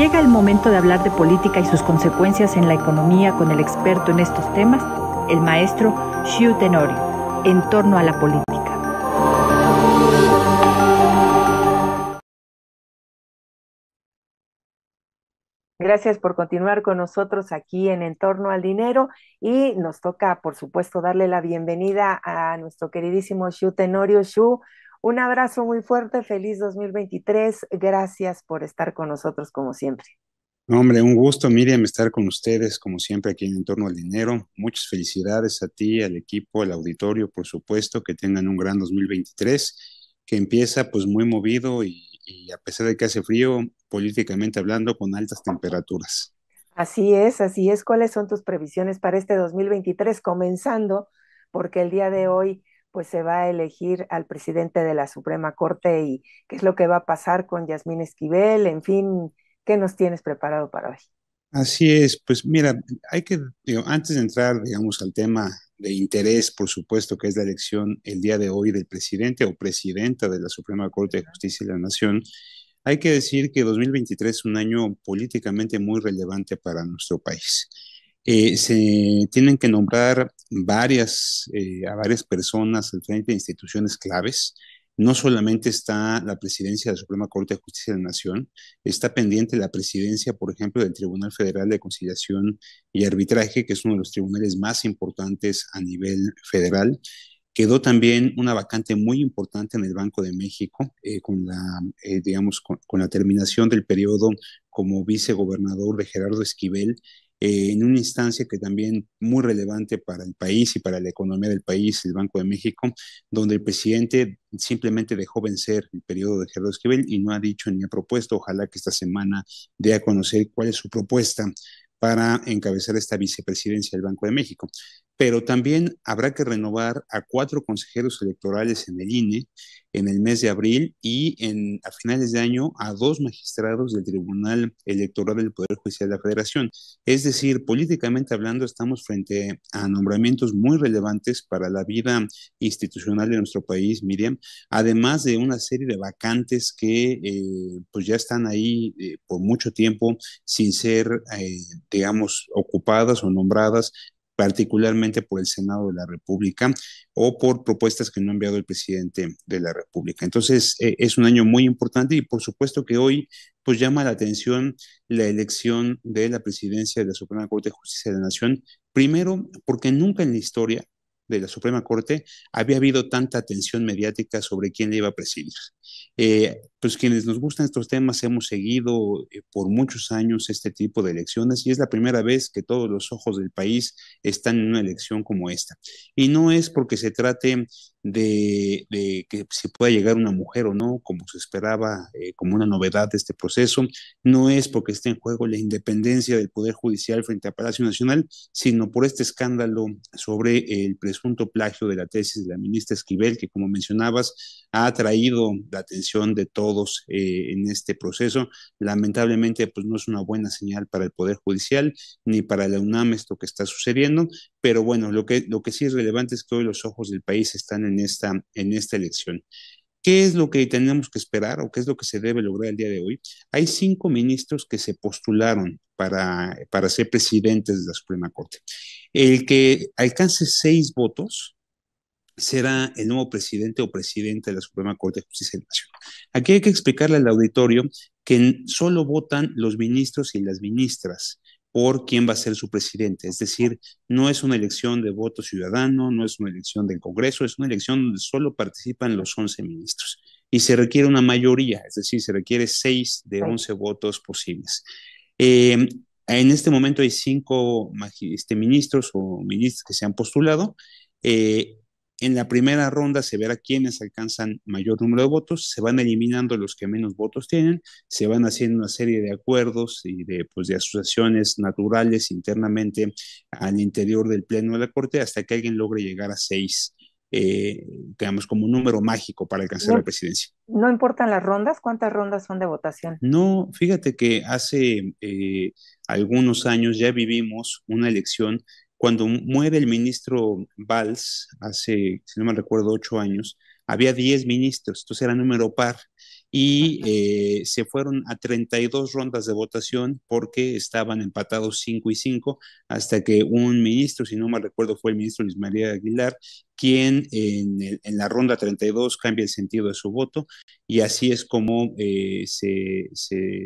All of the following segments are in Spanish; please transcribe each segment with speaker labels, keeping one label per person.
Speaker 1: llega el momento de hablar de política y sus consecuencias en la economía con el experto en estos temas, el maestro Shu Tenorio, en torno a la política. Gracias por continuar con nosotros aquí en Entorno al Dinero y nos toca, por supuesto, darle la bienvenida a nuestro queridísimo Shu Tenorio. Shu, un abrazo muy fuerte, feliz 2023. Gracias por estar con nosotros como siempre.
Speaker 2: Hombre, un gusto, Miriam, estar con ustedes, como siempre, aquí en torno al Dinero. Muchas felicidades a ti, al equipo, al auditorio, por supuesto, que tengan un gran 2023, que empieza pues muy movido y, y a pesar de que hace frío, políticamente hablando, con altas temperaturas.
Speaker 1: Así es, así es. ¿Cuáles son tus previsiones para este 2023? Comenzando, porque el día de hoy pues se va a elegir al presidente de la Suprema Corte y qué es lo que va a pasar con Yasmín Esquivel, en fin, ¿qué nos tienes preparado para hoy?
Speaker 2: Así es, pues mira, hay que, antes de entrar, digamos, al tema de interés, por supuesto, que es la elección el día de hoy del presidente o presidenta de la Suprema Corte de Justicia de la Nación, hay que decir que 2023 es un año políticamente muy relevante para nuestro país. Eh, se tienen que nombrar varias, eh, a varias personas al frente de instituciones claves. No solamente está la presidencia de la Suprema Corte de Justicia de la Nación, está pendiente la presidencia, por ejemplo, del Tribunal Federal de Conciliación y Arbitraje, que es uno de los tribunales más importantes a nivel federal. Quedó también una vacante muy importante en el Banco de México, eh, con, la, digamos, con la terminación del periodo como vicegobernador de Gerardo Esquivel eh, en una instancia que también muy relevante para el país y para la economía del país, el Banco de México, donde el presidente simplemente dejó vencer el periodo de Gerardo Esquivel y no ha dicho ni ha propuesto, ojalá que esta semana dé a conocer cuál es su propuesta para encabezar esta vicepresidencia del Banco de México. Pero también habrá que renovar a cuatro consejeros electorales en el INE en el mes de abril y en, a finales de año a dos magistrados del Tribunal Electoral del Poder Judicial de la Federación. Es decir, políticamente hablando, estamos frente a nombramientos muy relevantes para la vida institucional de nuestro país, Miriam, además de una serie de vacantes que eh, pues ya están ahí eh, por mucho tiempo sin ser... Eh, digamos, ocupadas o nombradas particularmente por el Senado de la República o por propuestas que no ha enviado el presidente de la República. Entonces, e, es un año muy importante y por supuesto que hoy pues llama la atención la elección de la presidencia de la Suprema Corte de Justicia de la Nación, primero porque nunca en la historia de la Suprema Corte había habido tanta atención mediática sobre quién le iba a presidir. Eh, pues quienes nos gustan estos temas hemos seguido eh, por muchos años este tipo de elecciones y es la primera vez que todos los ojos del país están en una elección como esta. Y no es porque se trate de, que se pueda llegar una mujer o no, como se esperaba, eh, como una novedad de este proceso, no es porque esté en juego la independencia del Poder Judicial frente a Palacio Nacional, sino por este escándalo sobre el presunto plagio de la tesis de la ministra Esquivel, que como mencionabas, ha atraído la atención de todos todos eh, en este proceso. Lamentablemente, pues no es una buena señal para el Poder Judicial ni para la UNAM esto que está sucediendo, pero bueno, lo que, lo que sí es relevante es que hoy los ojos del país están en esta, en esta elección. ¿Qué es lo que tenemos que esperar o qué es lo que se debe lograr el día de hoy? Hay cinco ministros que se postularon para, para ser presidentes de la Suprema Corte. El que alcance seis votos será el nuevo presidente o presidente de la Suprema Corte de Justicia de la Nación. Aquí hay que explicarle al auditorio que solo votan los ministros y las ministras por quién va a ser su presidente. Es decir, no es una elección de voto ciudadano, no es una elección del Congreso, es una elección donde solo participan los 11 ministros. Y se requiere una mayoría, es decir, se requiere 6 de 11 votos posibles. Eh, en este momento hay 5 este, ministros o ministras que se han postulado. Eh, en la primera ronda se verá quiénes alcanzan mayor número de votos, se van eliminando los que menos votos tienen, se van haciendo una serie de acuerdos y de, pues, de asociaciones naturales internamente al interior del Pleno de la Corte hasta que alguien logre llegar a seis, eh, digamos, como un número mágico para alcanzar la presidencia.
Speaker 1: ¿No importan las rondas? ¿Cuántas rondas son de votación?
Speaker 2: No, fíjate que hace eh, algunos años ya vivimos una elección cuando mueve el ministro Valls, hace, si no me recuerdo, ocho años, había diez ministros, entonces era número par, y eh, se fueron a 32 rondas de votación porque estaban empatados 5 y 5, hasta que un ministro, si no me recuerdo, fue el ministro Luis María Aguilar, quien en, el, en, la ronda 32 cambia el sentido de su voto, y así es como eh, se,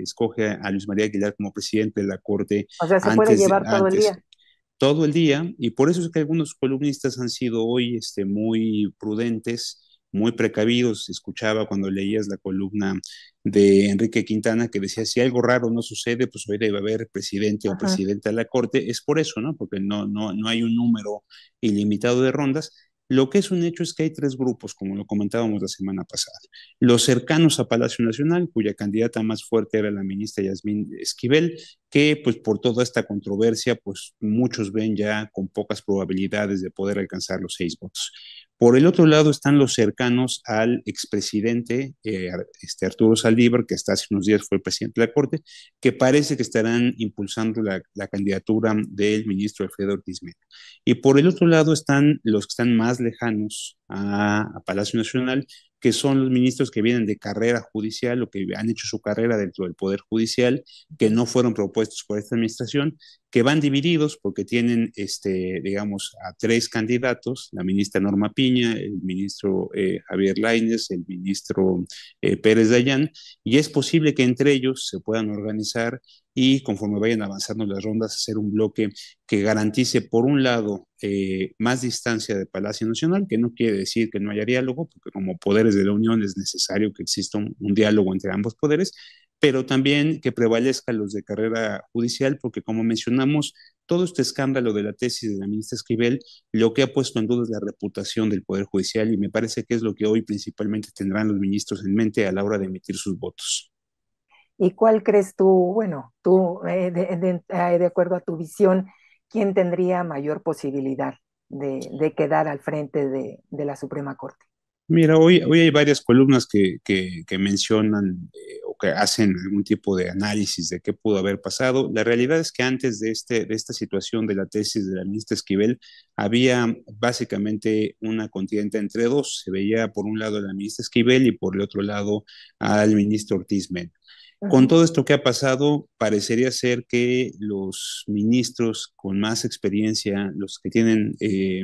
Speaker 2: escoge a Luis María Aguilar como presidente de la Corte. O sea, se puede llevar todo el día todo el día y por eso es que algunos columnistas han sido hoy este, muy prudentes, muy precavidos. Escuchaba cuando leías la columna de Enrique Quintana que decía, si algo raro no sucede, pues hoy debe haber presidente o presidenta de la Corte. Es por eso, ¿no? Porque no, no, no hay un número ilimitado de rondas. Lo que es un hecho es que hay tres grupos, como lo comentábamos la semana pasada. Los cercanos a Palacio Nacional, cuya candidata más fuerte era la ministra Yasmín Esquivel, que pues por toda esta controversia, pues muchos ven ya con pocas probabilidades de poder alcanzar los seis votos. Por el otro lado están los cercanos al expresidente eh, este, Arturo Saldívar, que hasta hace unos días fue presidente de la Corte, que parece que estarán impulsando la, candidatura del ministro Alfredo Ortiz Y por el otro lado están los que están más lejanos a Palacio Nacional, que son los ministros que vienen de carrera judicial o que han hecho su carrera dentro del Poder Judicial, que no fueron propuestos por esta administración, que van divididos porque tienen, este, digamos, a tres candidatos, la ministra Norma Piña, el ministro eh, Javier Laines, el ministro eh, Pérez Dayán, y es posible que entre ellos se puedan organizar y conforme vayan avanzando las rondas, hacer un bloque que garantice, por un lado, eh, más distancia de Palacio Nacional, que no quiere decir que no haya diálogo, porque como poderes de la Unión es necesario que exista un, diálogo entre ambos poderes, pero también que prevalezcan los de carrera judicial, porque como mencionamos, todo este escándalo de la tesis de la ministra Esquivel lo que ha puesto en duda es la reputación del Poder Judicial y me parece que es lo que hoy principalmente tendrán los ministros en mente a la hora de emitir sus votos.
Speaker 1: ¿Y cuál crees tú, bueno, tú, eh, de, eh, de acuerdo a tu visión, quién tendría mayor posibilidad de, quedar al frente de, la Suprema Corte.
Speaker 2: Mira, hoy, hoy hay varias columnas que, mencionan eh, que hacen algún tipo de análisis de qué pudo haber pasado. La realidad es que antes de, este, de esta situación de la tesis de la ministra Esquivel, había básicamente una contienda entre dos. Se veía por un lado a la ministra Esquivel y por el otro lado al ministro Ortiz Con todo esto que ha pasado, parecería ser que los ministros con más experiencia, los que tienen, eh,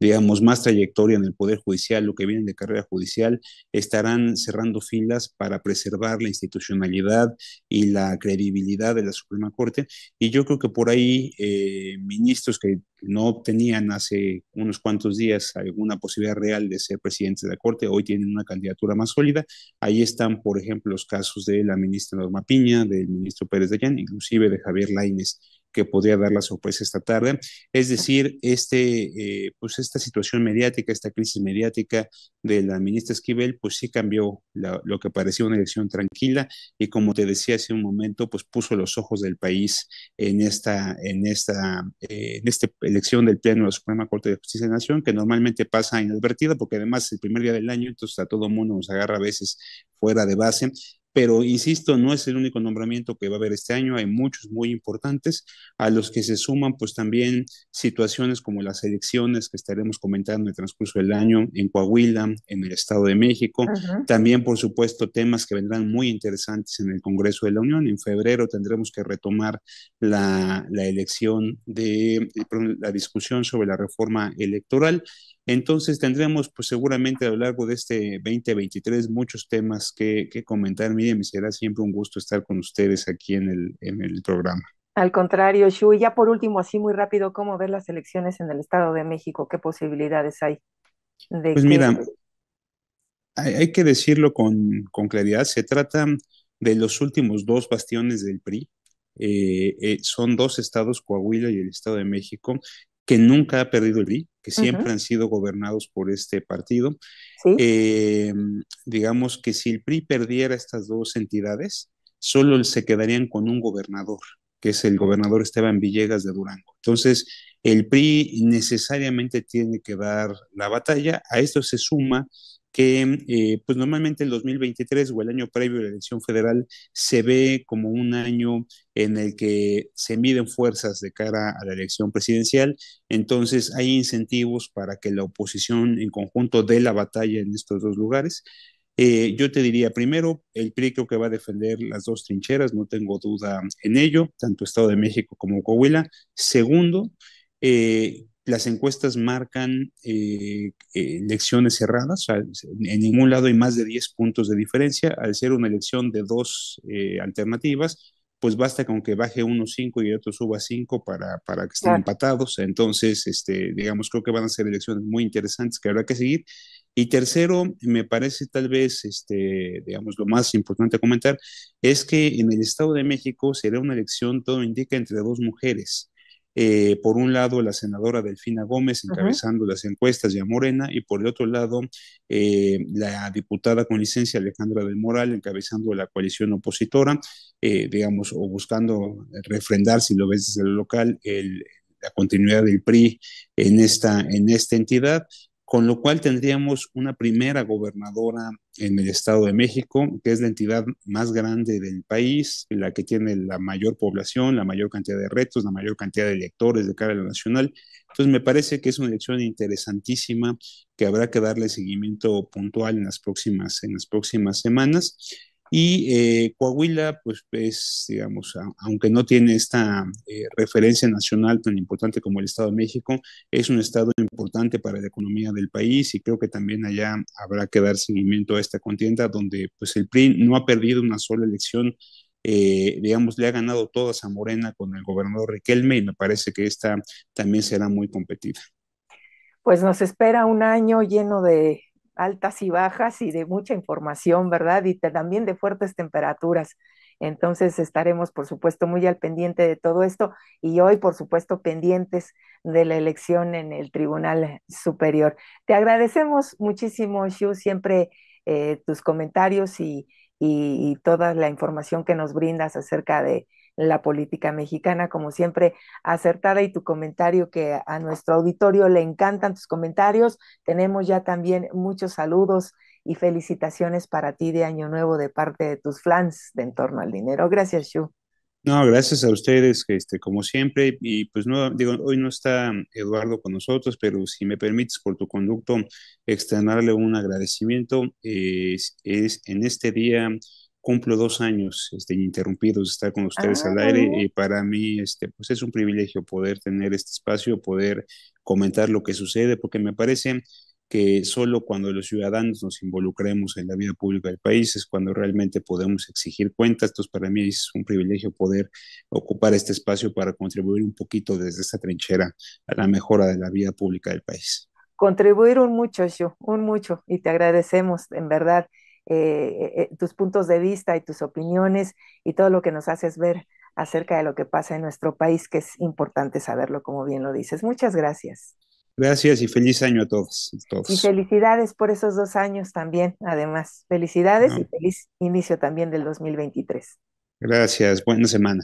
Speaker 2: digamos, más trayectoria en el Poder Judicial, lo que vienen de carrera judicial, estarán cerrando filas para preservar la institución institucionalidad y la credibilidad de la Suprema Corte. Y yo creo que por ahí eh, ministros que no obtenían hace unos cuantos días alguna posibilidad real de ser presidente de la Corte, hoy tienen una candidatura más sólida. Ahí están, por ejemplo, los casos de la ministra Norma Piña, del ministro Pérez de Allán, inclusive de Javier Laines que podría dar la sorpresa esta tarde. Es decir, este, eh, pues esta situación mediática, esta crisis mediática de la ministra Esquivel, pues sí cambió lo que parecía una elección tranquila y como te decía hace un momento, pues puso los ojos del país en esta, en esta, eh, en esta elección del Pleno de la Suprema Corte de Justicia de la Nación, que normalmente pasa inadvertida porque además es el primer día del año, entonces a todo mundo nos agarra a veces fuera de base pero insisto, no es el único nombramiento que va a haber este año, hay muchos muy importantes, a los que se suman pues también situaciones como las elecciones que estaremos comentando en el transcurso del año en Coahuila, en el Estado de México, también por supuesto temas que vendrán muy interesantes en el Congreso de la Unión, en febrero tendremos que retomar la, elección de, la discusión sobre la reforma electoral entonces tendremos pues seguramente a lo largo de este 2023 muchos temas que, comentar. comentar. Miriam, será siempre un gusto estar con ustedes aquí en el, en el programa.
Speaker 1: Al contrario, Shu, y ya por último, así muy rápido, ¿cómo ver las elecciones en el Estado de México? ¿Qué posibilidades hay? pues mira, este
Speaker 2: hay, que decirlo con, con, claridad, se trata de los últimos dos bastiones del PRI. Eh, eh, son dos estados, Coahuila y el Estado de México, que nunca ha perdido el PRI, que siempre han sido gobernados por este partido. Eh, digamos que si el PRI perdiera estas dos entidades, solo se quedarían con un gobernador, que es el gobernador Esteban Villegas de Durango. Entonces, el PRI necesariamente tiene que dar la batalla. A esto se suma que eh, pues normalmente el 2023 o el año previo a la elección federal se ve como un año en el que se miden fuerzas de cara a la elección presidencial, entonces hay incentivos para que la oposición en conjunto dé la batalla en estos dos lugares. Eh, yo te diría primero, el PRI creo que va a defender las dos trincheras, no tengo duda en ello, tanto Estado de México como Coahuila. Segundo, eh, las encuestas marcan eh, eh, elecciones cerradas, en ningún lado hay más de 10 puntos de diferencia, al ser una elección de dos eh, alternativas, pues basta con que baje uno 5 y el otro suba 5 para, que estén empatados, entonces, este, digamos, creo que van a ser elecciones muy interesantes que habrá que seguir. Y tercero, me parece tal vez, este, digamos, lo más importante a comentar, es que en el Estado de México será una elección, todo indica, entre dos mujeres. Eh, por un lado la senadora Delfina Gómez encabezando las encuestas ya Morena y por el otro lado eh, la diputada con licencia Alejandra del Moral encabezando la coalición opositora, eh, digamos, o buscando refrendar, si lo ves desde el local, la continuidad del PRI en esta, en esta entidad con lo cual tendríamos una primera gobernadora en el Estado de México, que es la entidad más grande del país, la que tiene la mayor población, la mayor cantidad de retos, la mayor cantidad de electores de cara a la nacional. Entonces, me parece que es una elección interesantísima que habrá que darle seguimiento puntual en las próximas, en las próximas semanas. Y eh, Coahuila, pues es, digamos, aunque no tiene esta eh, referencia nacional tan importante como el Estado de México, es un estado importante para la economía del país y creo que también allá habrá que dar seguimiento a esta contienda donde pues el PRI no ha perdido una sola elección eh, digamos, le ha ganado todas a Morena con el gobernador Riquelme y me parece que esta también será muy competida.
Speaker 1: Pues nos espera un año lleno de altas y bajas y de mucha información, ¿verdad? Y también de fuertes temperaturas. Entonces estaremos, por supuesto, muy al pendiente de todo esto y hoy, por supuesto, pendientes de la elección en el Tribunal Superior. Te agradecemos muchísimo, Shu, siempre eh, tus comentarios y toda la información que nos brindas acerca de, la política mexicana, como siempre, acertada y tu comentario que a nuestro auditorio le encantan tus comentarios. Tenemos ya también muchos saludos y felicitaciones para ti de Año Nuevo de parte de tus fans de Entorno al Dinero. Gracias, Shu.
Speaker 2: No, gracias a ustedes, este, como siempre, y pues no, digo, hoy no está Eduardo con nosotros, pero si me permites por tu conducto externarle un agradecimiento, es, es en este día cumplo dos años este, ininterrumpidos de estar con ustedes al ah, aire y para mí este, pues es un privilegio poder tener este espacio, poder comentar lo que sucede, porque me parece que solo cuando los ciudadanos nos involucremos en la vida pública del país es cuando realmente podemos exigir cuentas. Entonces, para mí es un privilegio poder ocupar este espacio para contribuir un poquito desde esta trinchera a la mejora de la vida pública del país.
Speaker 1: Contribuir un mucho, yo, un mucho, y te agradecemos, en verdad. Eh, eh, eh, tus puntos de vista y tus opiniones y todo lo que nos haces ver acerca de lo que pasa en nuestro país, que es importante saberlo, como bien lo dices. Muchas gracias.
Speaker 2: Gracias y feliz año a todos. Y
Speaker 1: felicidades por esos dos años también, además. Felicidades y feliz inicio también del 2023.
Speaker 2: Gracias, buena semana.